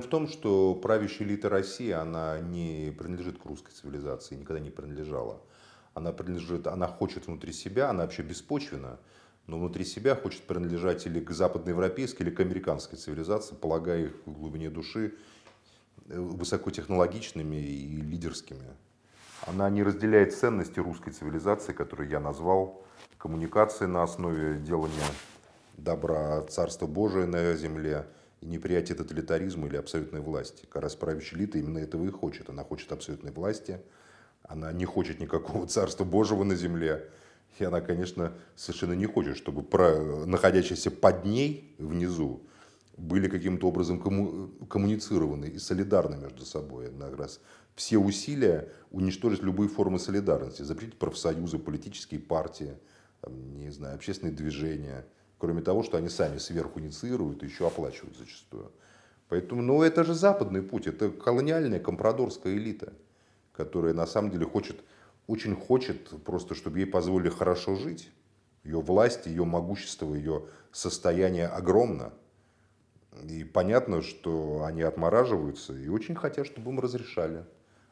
в том, что правящая элита России, она не принадлежит к русской цивилизации, никогда не принадлежала. Она принадлежит, она хочет внутри себя, она вообще беспочвена, но внутри себя хочет принадлежать или к западноевропейской, или к американской цивилизации, полагая их в глубине души э, высокотехнологичными и лидерскими. Она не разделяет ценности русской цивилизации, которую я назвал коммуникации на основе делания добра Царства Божия на земле, и неприятие тоталитаризма или абсолютной власти. Как раз правящая элита именно этого и хочет. Она хочет абсолютной власти, она не хочет никакого царства Божьего на земле. И она, конечно, совершенно не хочет, чтобы находящиеся под ней внизу были каким-то образом комму... коммуницированы и солидарны между собой. Она как раз все усилия уничтожить любые формы солидарности, запретить профсоюзы, политические партии, там, не знаю, общественные движения – Кроме того, что они сами сверху инициируют и еще оплачивают зачастую. Поэтому, ну это же западный путь, это колониальная компрадорская элита, которая на самом деле хочет, очень хочет просто, чтобы ей позволили хорошо жить. Ее власть, ее могущество, ее состояние огромно. И понятно, что они отмораживаются и очень хотят, чтобы им разрешали.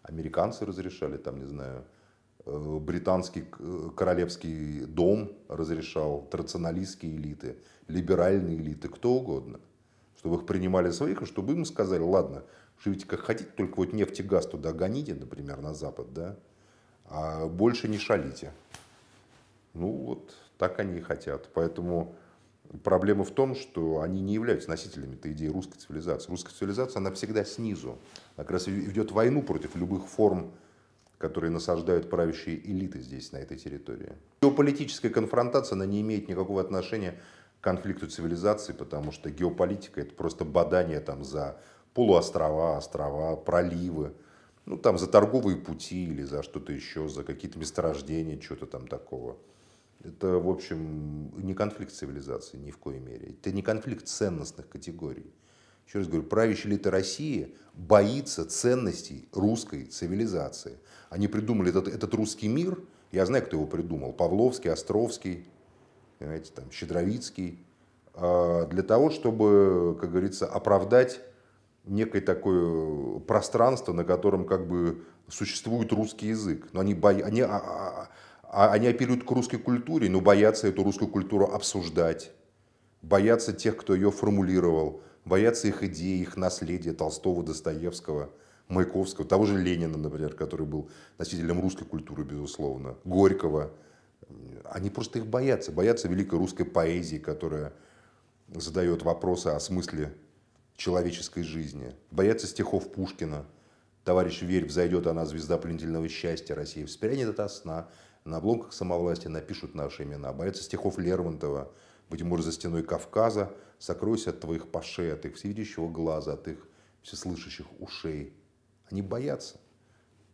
Американцы разрешали, там, не знаю, Э, британский э, королевский дом разрешал, традиционалистские элиты, либеральные элиты, кто угодно. Чтобы их принимали своих, и чтобы им сказали, ладно, живите как хотите, только вот нефть и газ туда гоните, например, на Запад, да, а больше не шалите. Ну вот, так они и хотят. Поэтому проблема в том, что они не являются носителями этой идеи русской цивилизации. Русская цивилизация, она всегда снизу. Она как раз ведет войну против любых форм которые насаждают правящие элиты здесь, на этой территории. Геополитическая конфронтация, она не имеет никакого отношения к конфликту цивилизаций, потому что геополитика это просто бадание там за полуострова, острова, проливы, ну там за торговые пути или за что-то еще, за какие-то месторождения, что-то там такого. Это, в общем, не конфликт цивилизации ни в коей мере. Это не конфликт ценностных категорий еще раз говорю, правящая элита России боится ценностей русской цивилизации. Они придумали этот, этот русский мир, я знаю, кто его придумал, Павловский, Островский, понимаете, там, Щедровицкий, а, для того, чтобы, как говорится, оправдать некое такое пространство, на котором как бы существует русский язык. Но они, бо... они, а, а, они апеллируют к русской культуре, но боятся эту русскую культуру обсуждать, боятся тех, кто ее формулировал, боятся их идеи, их наследия Толстого, Достоевского, Маяковского, того же Ленина, например, который был носителем русской культуры, безусловно, Горького. Они просто их боятся, боятся великой русской поэзии, которая задает вопросы о смысле человеческой жизни, боятся стихов Пушкина, «Товарищ, верь, взойдет она, звезда пленительного счастья России, вспрянет от сна, на обломках самовластия напишут наши имена», боятся стихов Лермонтова, быть может, за стеной Кавказа сокройся от твоих пашей, от их всевидящего глаза, от их всеслышащих ушей. Они боятся.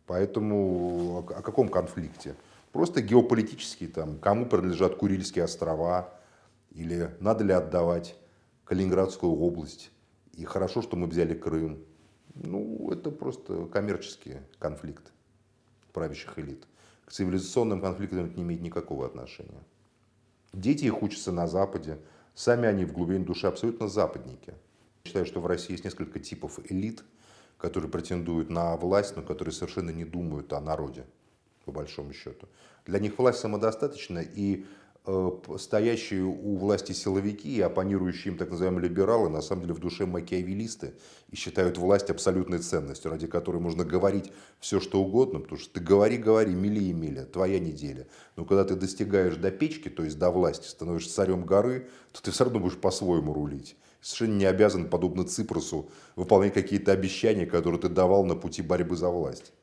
Поэтому о каком конфликте? Просто геополитический, там, кому принадлежат Курильские острова, или надо ли отдавать Калининградскую область, и хорошо, что мы взяли Крым. Ну, это просто коммерческий конфликт правящих элит. К цивилизационным конфликтам это не имеет никакого отношения. Дети их учатся на Западе, сами они в глубине души абсолютно западники. Считаю, что в России есть несколько типов элит, которые претендуют на власть, но которые совершенно не думают о народе, по большому счету. Для них власть самодостаточна, и Э, стоящие у власти силовики и оппонирующие им так называемые либералы на самом деле в душе макиавелисты и считают власть абсолютной ценностью, ради которой можно говорить все что угодно, потому что ты говори, говори, мили и мили, твоя неделя. Но когда ты достигаешь до печки, то есть до власти, становишься царем горы, то ты все равно будешь по-своему рулить. Совершенно не обязан, подобно Ципросу, выполнять какие-то обещания, которые ты давал на пути борьбы за власть.